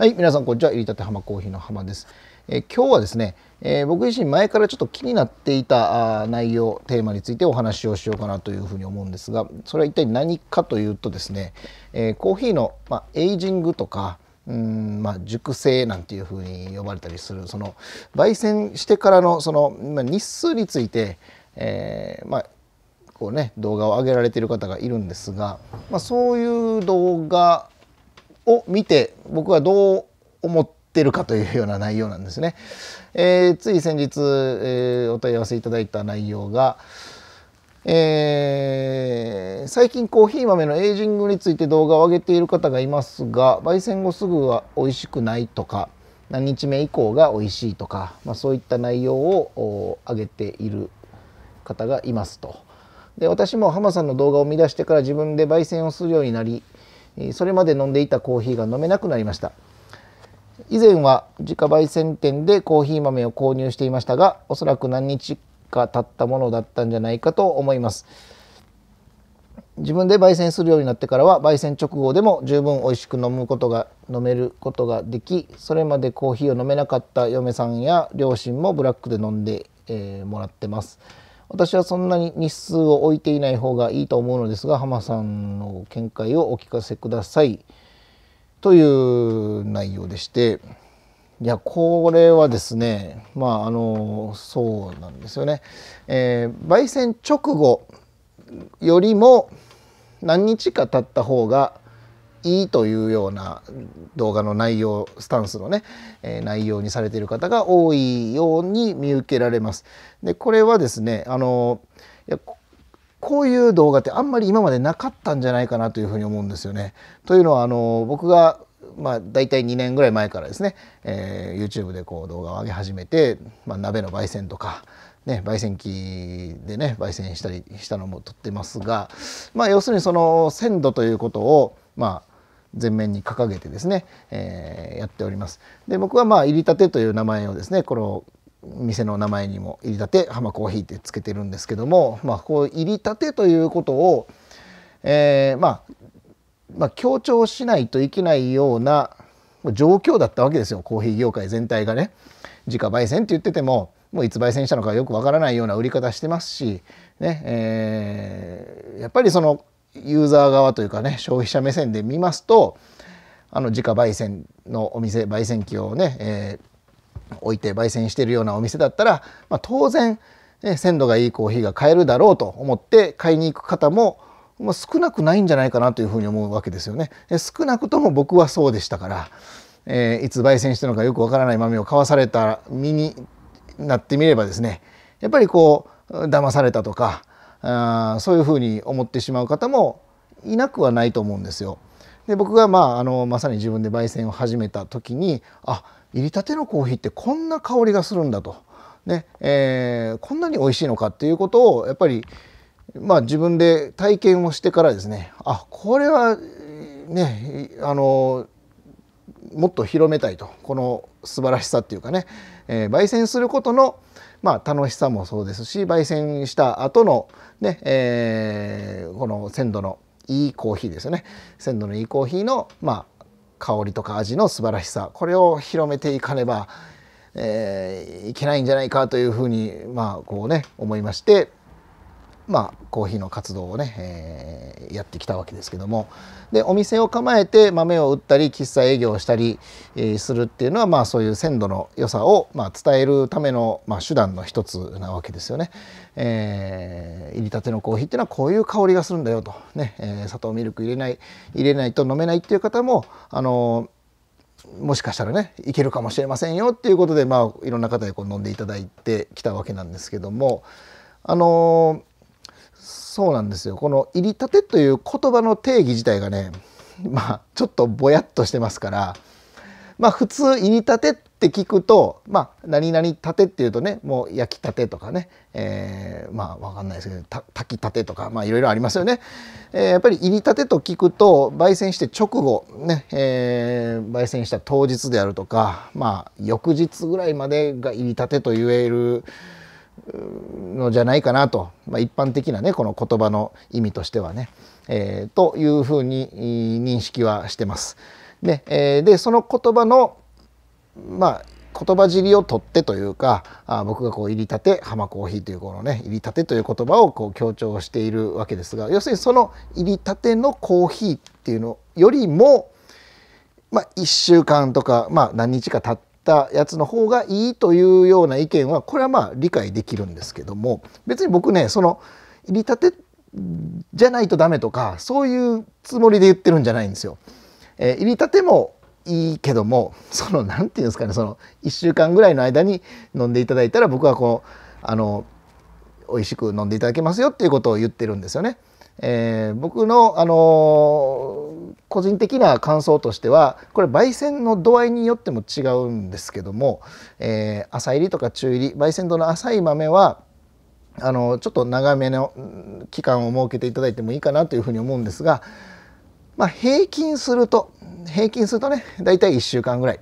はい、皆さんこんにちは。入りたて浜コーヒーの浜です。え今日はですね、えー、僕自身前からちょっと気になっていたあ内容、テーマについてお話をしようかなというふうに思うんですが、それは一体何かというとですね、えー、コーヒーの、まエイジングとか、うんまあ、熟成なんていうふうに呼ばれたりするその焙煎してからのその、ま日数について、えー、まあこうね動画を上げられている方がいるんですが、まあ、そういう動画を見て僕はどう思ってるかというような内容なんですね。えー、つい先日、えー、お問い合わせいただいた内容が、えー、最近コーヒー豆のエイジングについて動画を上げている方がいますが焙煎後すぐは美味しくないとか何日目以降が美味しいとか、まあ、そういった内容を上げている方がいますと。で私も浜さんの動画を見出してから自分で焙煎をするようになりそれまで飲んでいたコーヒーが飲めなくなりました以前は自家焙煎店でコーヒー豆を購入していましたがおそらく何日か経ったものだったんじゃないかと思います自分で焙煎するようになってからは焙煎直後でも十分美味しく飲むことが飲めることができそれまでコーヒーを飲めなかった嫁さんや両親もブラックで飲んで、えー、もらってます。私はそんなに日数を置いていない方がいいと思うのですが浜さんの見解をお聞かせくださいという内容でしていやこれはですねまああのそうなんですよね。えー、焙煎直後よりも何日か経った方がいいというような動画の内容スタンスのね、え内容にされている方が多いように見受けられます。でこれはですねあのいやこういう動画ってあんまり今までなかったんじゃないかなというふうに思うんですよね。というのはあの僕がまあ、大体2年ぐらい前からですね、えー、YouTube でこう動画を上げ始めて、まあ、鍋の焙煎とか、ね、焙煎機でね焙煎したりしたのも撮ってますが、まあ、要するにその鮮度ということを、まあ、前面に掲げてですね、えー、やっております。で僕はまあ入りたてという名前をですねこの店の名前にも入りたて浜コーヒーってつけてるんですけども、まあ、こう入りたてということを、えー、まあ、まあ、強調しないといけないような状況だったわけですよコーヒー業界全体がね。自家焙煎って言っててももういつ焙煎したのかよくわからないような売り方してますし、ねえー、やっぱりそのユーザー側というかね消費者目線で見ますとあの自家焙煎のお店焙煎機をね、えー、置いて焙煎しているようなお店だったら、まあ、当然、ね、鮮度がいいコーヒーが買えるだろうと思って買いに行く方も、まあ、少なくないんじゃないかなというふうに思うわけですよね。少なくとも僕はそうでしたから、えー、いつ焙煎してるのかよくわからない豆を買わされた身になってみればですねやっぱりこう騙されたとかあそういうふうに思ってしまう方もいなくはないと思うんですよ。で僕が、まあ、あのまさに自分で焙煎を始めた時にあ入りたてのコーヒーってこんな香りがするんだと、ねえー、こんなに美味しいのかっていうことをやっぱり、まあ、自分で体験をしてからですねあこれはねあのもっと広めたいとこの素晴らしさっていうかね、えー、焙煎することの、まあ、楽しさもそうですし焙煎した後のね、えー、この鮮度のいいコーヒーですよね鮮度のいいコーヒーの、まあ、香りとか味の素晴らしさこれを広めていかねば、えー、いけないんじゃないかというふうに、まあ、こうね思いまして。まあ、コーヒーの活動をね、えー、やってきたわけですけどもでお店を構えて豆を売ったり喫茶営業をしたり、えー、するっていうのは、まあ、そういう鮮度の良さを、まあ、伝えるための、まあ、手段の一つなわけですよね。えー、入りたてのコーヒーっていうのはこういう香りがするんだよと、ねえー、砂糖ミルク入れない入れないと飲めないっていう方もあのもしかしたらねいけるかもしれませんよっていうことで、まあ、いろんな方でこう飲んでいただいてきたわけなんですけども。あのそうなんですよこの「入りたて」という言葉の定義自体がね まあちょっとぼやっとしてますからまあ普通「入りたて」って聞くとまあ何々たてっていうとねもう焼きたてとかね、えー、まあ分かんないですけど炊きたてとかまあいろいろありますよね。えー、やっぱり「入りたて」と聞くと焙煎して直後ね、えー、焙煎した当日であるとかまあ翌日ぐらいまでが入りたてと言える。のじゃないかなと、まあ、一般的なねこの言葉の意味としてはね、えー、というふうに認識はしてます。で,、えー、でその言葉のまあ言葉尻を取ってというかあ僕がこう入りたて浜コーヒーというこのね入りたてという言葉をこう強調しているわけですが要するにその入りたてのコーヒーっていうのよりも、まあ、1週間とか、まあ、何日か経ってたやつの方がいいというような意見はこれはまあ理解できるんですけども別に僕ねその入り立てじゃないとダメとかそういうつもりで言ってるんじゃないんですよ。えー、入り立てもいいけどもその何て言うんですかねその1週間ぐらいの間に飲んでいただいたら僕はこうあの美味しく飲んでいただけますよっていうことを言ってるんですよね。えー、僕の、あのー、個人的な感想としてはこれ焙煎の度合いによっても違うんですけども、えー、浅入りとか中入り焙煎度の浅い豆はあのちょっと長めの期間を設けていただいてもいいかなというふうに思うんですが、まあ、平均すると平均するとね大体1週間ぐらい、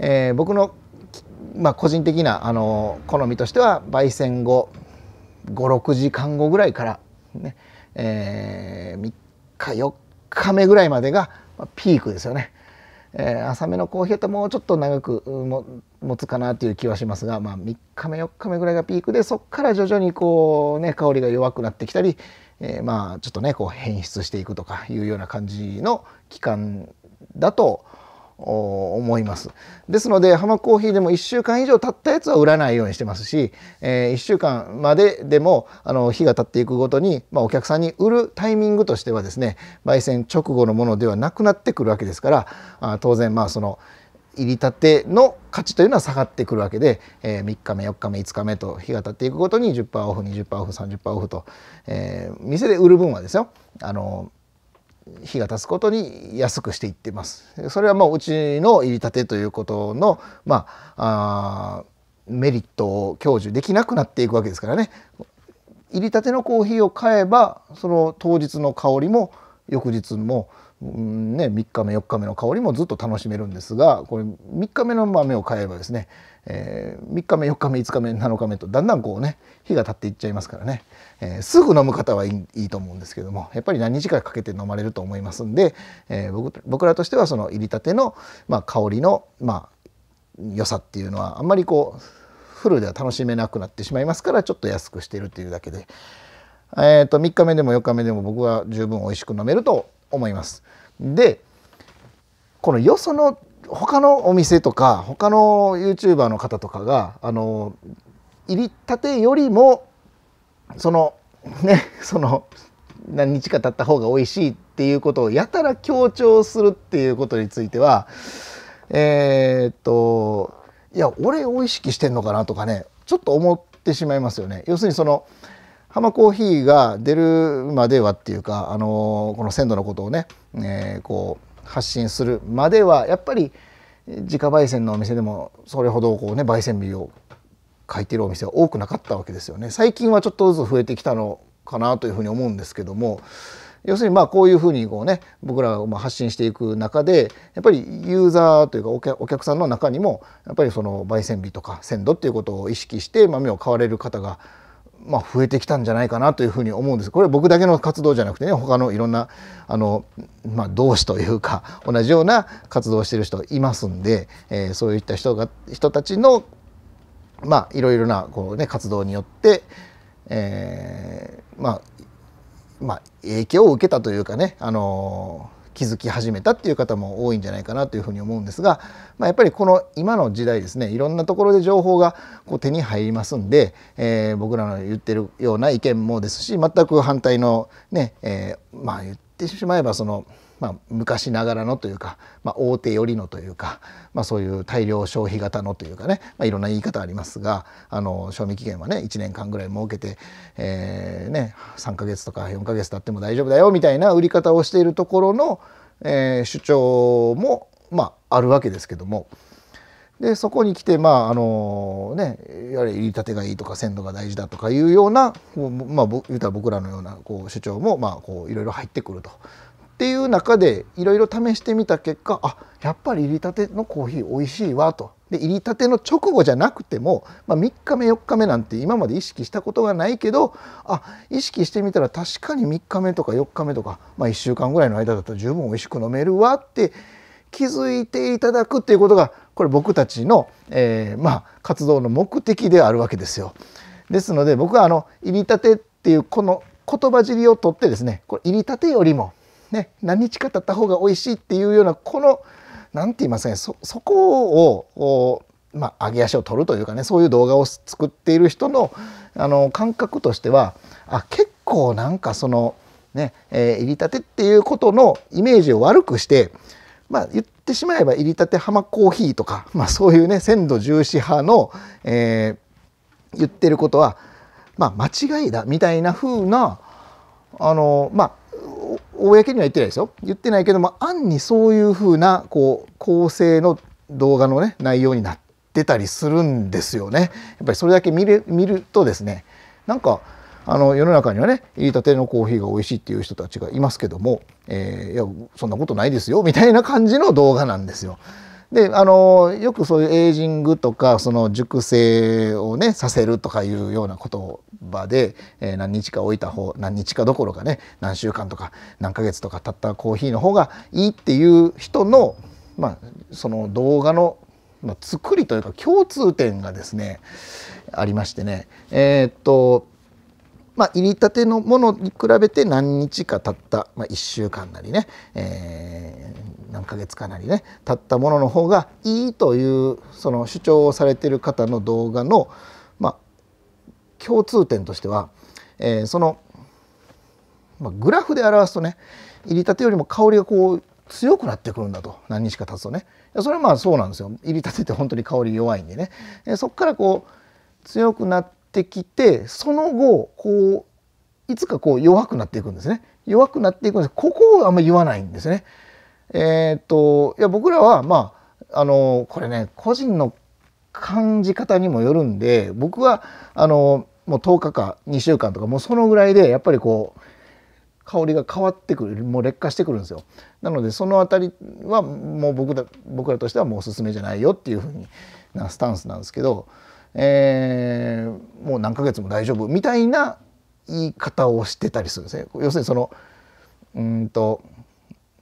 えー、僕の、まあ、個人的なあの好みとしては焙煎後56時間後ぐらいからねえー、3日4日目ぐらいまでがピークですよね。えー、浅めのコーヒーだもうちょっと長く持つかなという気はしますが、まあ、3日目4日目ぐらいがピークでそこから徐々にこうね香りが弱くなってきたり、えー、まあちょっとねこう変質していくとかいうような感じの期間だと思います。ですので浜コーヒーでも1週間以上経ったやつは売らないようにしてますし、えー、1週間まででもあの日が経っていくごとに、まあ、お客さんに売るタイミングとしてはですね焙煎直後のものではなくなってくるわけですからあ当然まあその入りたての価値というのは下がってくるわけで、えー、3日目4日目5日目と日が経っていくごとに10%オフ20%オフ30%オフと、えー、店で売る分はですよあの日が経つことに安くしていってます。それはもううちの入りたてということの、まあ、あメリットを享受できなくなっていくわけですからね。入りたてのコーヒーを買えばその当日の香りも翌日も、うんね、3日目4日目の香りもずっと楽しめるんですがこれ3日目の豆を買えばですねえー、3日目4日目5日目7日目とだんだんこうね日が経っていっちゃいますからね、えー、すぐ飲む方はいいと思うんですけどもやっぱり何日かかけて飲まれると思いますんで、えー、僕らとしてはその入りたての、まあ、香りの、まあ、良さっていうのはあんまりこうフルでは楽しめなくなってしまいますからちょっと安くしてるというだけで、えー、と3日目でも4日目でも僕は十分美味しく飲めると思います。でこのよその他のお店とか他の YouTuber の方とかがあの入りたてよりもそのねその何日か経った方が美味しいっていうことをやたら強調するっていうことについてはえー、っといや俺を意識してんのかなとかねちょっと思ってしまいますよね。要するにその浜コーヒーが出るまではっていうか、あのこの鮮度のことをね、えー、こう発信するまではやっぱり自家焙煎のお店でもそれほどこうね焙煎日を書いてるお店は多くなかったわけですよね。最近はちょっとずつ増えてきたのかなというふうに思うんですけども要するにまあこういうふうにこうね僕らが発信していく中でやっぱりユーザーというかお客さんの中にもやっぱりその焙煎日とか鮮度っていうことを意識して豆を買われる方がまあ、増えてきたんじゃないかなというふうに思うんですこれ僕だけの活動じゃなくてね他のいろんなあの、まあ、同志というか同じような活動をしている人いますんで、えー、そういった人が人たちの、まあ、いろいろなこう、ね、活動によって、えー、まあまあ、影響を受けたというかね、あのー気づき始めたっていう方も多いんじゃないかなというふうに思うんですが、まあ、やっぱりこの今の時代ですねいろんなところで情報がこう手に入りますんで、えー、僕らの言ってるような意見もですし全く反対のね、えー、まあ言ってしまえばそのまあ、昔ながらのというか、まあ、大手よりのというか、まあ、そういう大量消費型のというかね、まあ、いろんな言い方ありますがあの賞味期限はね1年間ぐらい設けて、えーね、3か月とか4か月経っても大丈夫だよみたいな売り方をしているところの、えー、主張も、まあ、あるわけですけども。でそこに来てまああのねやれ入りたてがいいとか鮮度が大事だとかいうようなまあ言うたら僕らのようなこう主張もまあこういろいろ入ってくるとっていう中でいろいろ試してみた結果あやっぱり入りたてのコーヒー美味しいわと。で入りたての直後じゃなくても、まあ、3日目4日目なんて今まで意識したことがないけどあ意識してみたら確かに3日目とか4日目とか、まあ、1週間ぐらいの間だったら十分美味しく飲めるわって気づいていただくっていうことがこれ僕たちの、えー、まあ、活動の目的であるわけですよ。ですので僕はあの入りたてっていうこの言葉尻を取ってですねこれ入りたてよりもね、何日か経った方が美味しいっていうようなこの何て言いますかねそこをまあ、揚げ足を取るというかねそういう動画を作っている人のあの感覚としてはあ結構なんかそのね、えー、入りたてっていうことのイメージを悪くしてまあ言ってしまえば入りたて浜コーヒーとか、まあ、そういうね鮮度重視派の、えー、言ってることは、まあ、間違いだみたいな風なあのまあ公には言ってないですよ言ってないけども案にそういうふうなこう構成の動画のね内容になってたりするんですよね。やっぱりそれだけ見れ見るとですねなんかあの世の中にはね入りたてのコーヒーが美味しいっていう人たちがいますけども、えー、いやそんなことないですよみたいな感じの動画なんですよ。であのよくそういうエイジングとかその熟成をねさせるとかいうような言葉で、えー、何日か置いた方何日かどころかね何週間とか何ヶ月とかたったコーヒーの方がいいっていう人の、まあ、その動画の、まあ、作りというか共通点がですねありましてねえー、っとまあ、入りたてのものに比べて何日か経った、まあ、1週間なりね、えー、何ヶ月かなりね経ったものの方がいいというその主張をされてる方の動画の、まあ、共通点としては、えー、その、まあ、グラフで表すとね入りたてよりも香りがこう強くなってくるんだと何日か経つとねそれはまあそうなんですよ入りたてって本当に香り弱いんでね、えー、そこからこう強くなってってきてその後こういつかこう弱くなっていくんですね弱くなっていくんですここをあんまり言わないんですね。えー、っといや僕らはまああのこれね個人の感じ方にもよるんで僕はあのもう10日か2週間とかもうそのぐらいでやっぱりこう香りが変わってくるもう劣化してくるんですよなのでその辺りはもう僕だ僕らとしてはもうおすすめじゃないよっていうふうになスタンスなんですけどえー、もう何ヶ月も大丈夫みたいな言い方をしてたりするんですね。要するにそのうんと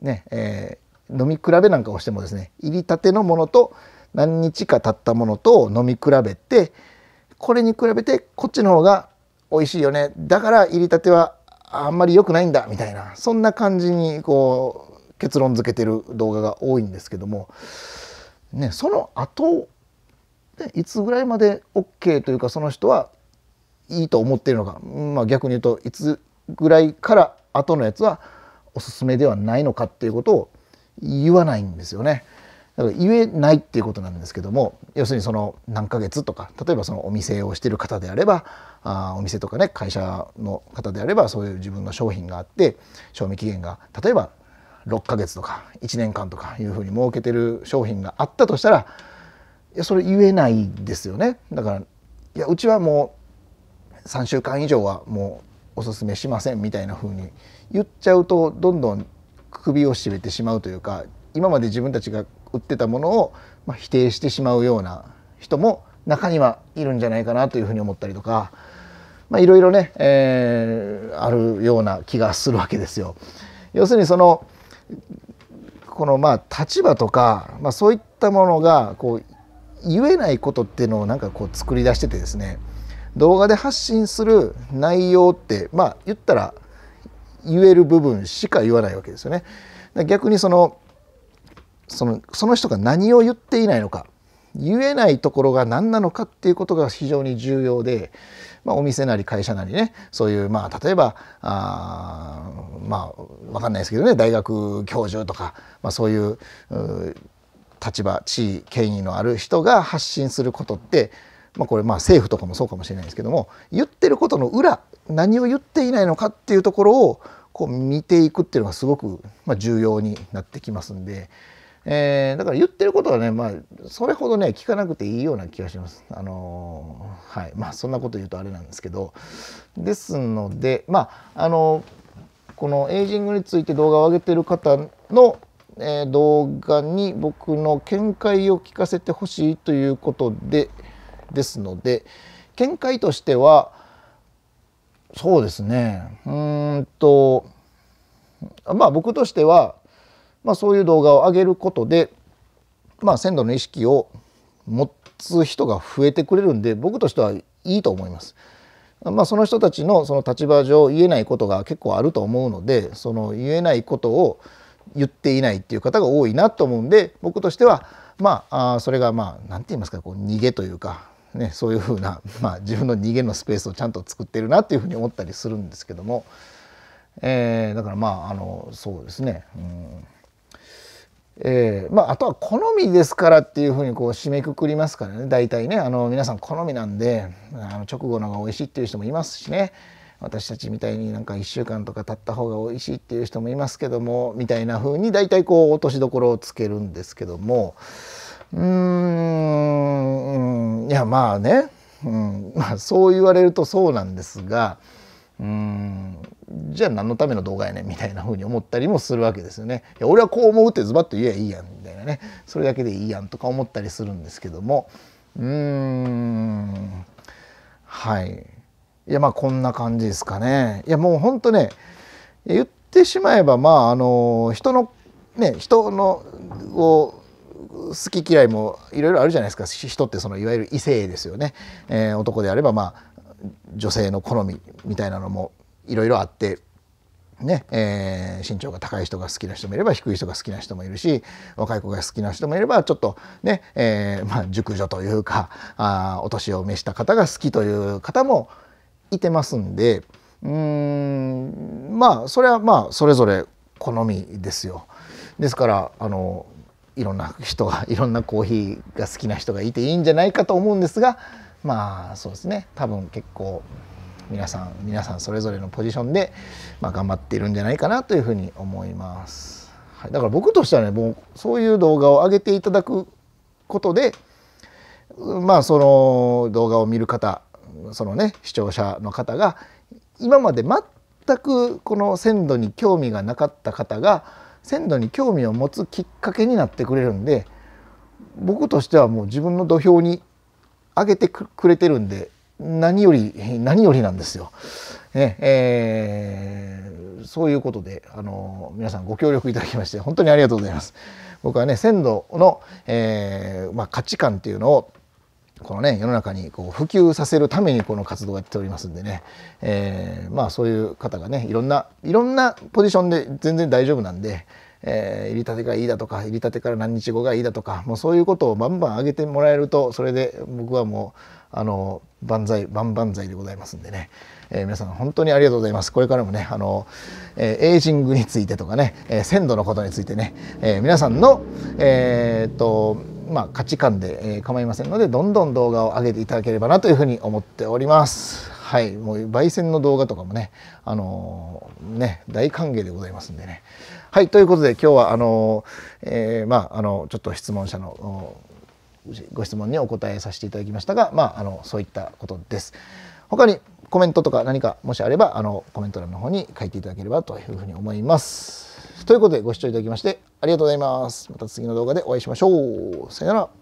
ね、えー、飲み比べなんかをしてもですね入りたてのものと何日か経ったものと飲み比べてこれに比べてこっちの方が美味しいよねだから入りたてはあんまり良くないんだみたいなそんな感じにこう結論付けてる動画が多いんですけども、ね、その後でいつぐらいまで OK というかその人はいいと思っているのか、まあ、逆に言うといつぐらいから後のやつはおすすめではないのかっていうことを言わないんですよね。だから言えないっていうことなんですけども要するにその何ヶ月とか例えばそのお店をしてる方であればあお店とかね会社の方であればそういう自分の商品があって賞味期限が例えば6ヶ月とか1年間とかいうふうに設けてる商品があったとしたらいやそれ言えないですよねだからいやうちはもう3週間以上はもうおすすめしませんみたいな風に言っちゃうとどんどん首を絞めてしまうというか今まで自分たちが売ってたものを、ま否定してしまうような人も中にはいるんじゃないかなというふうに思ったりとかいろいろね、えー、あるような気がするわけですよ。要するにそのこのまあ立場とか、まあ、そういったものがこう言えないことっていうのをなんかこう作り出しててですね動画で発信する内容ってまあ言ったら言える部分しか言わないわけですよね。逆にそのそのその人が何を言っていないのか言えないところが何なのかっていうことが非常に重要で、まあ、お店なり会社なりねそういうまあ例えばあまあ分かんないですけどね大学教授とか、まあ、そういう立場地位権威のある人が発信することって、まあ、これまあ政府とかもそうかもしれないですけども言ってることの裏何を言っていないのかっていうところをこう見ていくっていうのがすごくま重要になってきますんで、えー、だから言ってることはね、まあ、それほどね聞かなくていいような気がします。あのー、はいまあ、そんなこと言うとあれなんですけどですのでまああのこのエイジングについて動画を上げてる方のえー、動画に僕の見解を聞かせてほしいということでですので見解としてはそうですねうんとまあ僕としては、まあ、そういう動画を上げることで、まあ、鮮度の意識を持つ人が増えてくれるんで僕としてはいいと思います。まあ、その人たちのその立場上言えないことが結構あると思うのでその言えないことを言っていないっていう方が多いなと思うんで僕としてはまあそれがまあ何て言いますかこう逃げというか、ね、そういうふうな、まあ、自分の逃げのスペースをちゃんと作ってるなっていうふうに思ったりするんですけども、えー、だからまああのそうですね、うんえーまあ、あとは好みですからっていうふうにこう締めくくりますからね大体ねあの皆さん好みなんであの直後の方が美味しいっていう人もいますしね。私たちみたいになんか1週間とか経った方がおいしいっていう人もいますけどもみたいな風に大体こう落としどころをつけるんですけどもうんいやまあね、うんまあ、そう言われるとそうなんですがうんじゃあ何のための動画やねんみたいな風に思ったりもするわけですよね。いや俺はこう思うってズバッと言えばいいやんみたいなねそれだけでいいやんとか思ったりするんですけどもうんはいいやまあこんな感じですかねいやもうほんとね言ってしまえばまああの人のね人のを好き嫌いもいろいろあるじゃないですか人ってそのいわゆる異性ですよね、えー、男であればまあ女性の好みみたいなのもいろいろあってねえー、身長が高い人が好きな人もいれば低い人が好きな人もいるし若い子が好きな人もいればちょっとね、えー、まあ、熟女というかあお年を召した方が好きという方もいてますんでうーんまあそれはまあそれぞれ好みですよ。ですからあのいろんな人がいろんなコーヒーが好きな人がいていいんじゃないかと思うんですがまあそうですね多分結構皆さん皆さんそれぞれのポジションで、まあ、頑張っているんじゃないかなというふうに思います。はい、だから僕としてはねもうそういう動画を上げていただくことでまあその動画を見る方そのね視聴者の方が今まで全くこの鮮度に興味がなかった方が鮮度に興味を持つきっかけになってくれるんで僕としてはもう自分の土俵に上げてくれてるんで何より何よりなんですよ。ねえー、そういうことであの皆さんご協力いただきまして本当にありがとうございます。僕はね鮮度の、えーまあ、価値観っていうのをこのね世の中にこう普及させるためにこの活動をやっておりますんでね、えー、まあそういう方がねいろんないろんなポジションで全然大丈夫なんで、えー、入りたてがいいだとか入りたてから何日後がいいだとかもうそういうことをバンバン上げてもらえるとそれで僕はもうあの万歳万々歳でございますんでね、えー、皆さん本当にありがとうございますこれからもねあの、えー、エイジングについてとかね、えー、鮮度のことについてね、えー、皆さんのえー、っとまあ、価値観で、えー、構いませんのでどんどん動画を上げていただければなというふうに思っております。はい、もう焙煎の動画とかもね、あのー、ね大歓迎でございますんでね。はいということで今日はあのー、えー、まああのちょっと質問者のご質問にお答えさせていただきましたが、まあ、あのそういったことです。他にコメントとか何かもしあればあのコメント欄の方に書いていただければというふうに思います。ということでご視聴いただきましてありがとうございます。また次の動画でお会いしましょう。さよなら。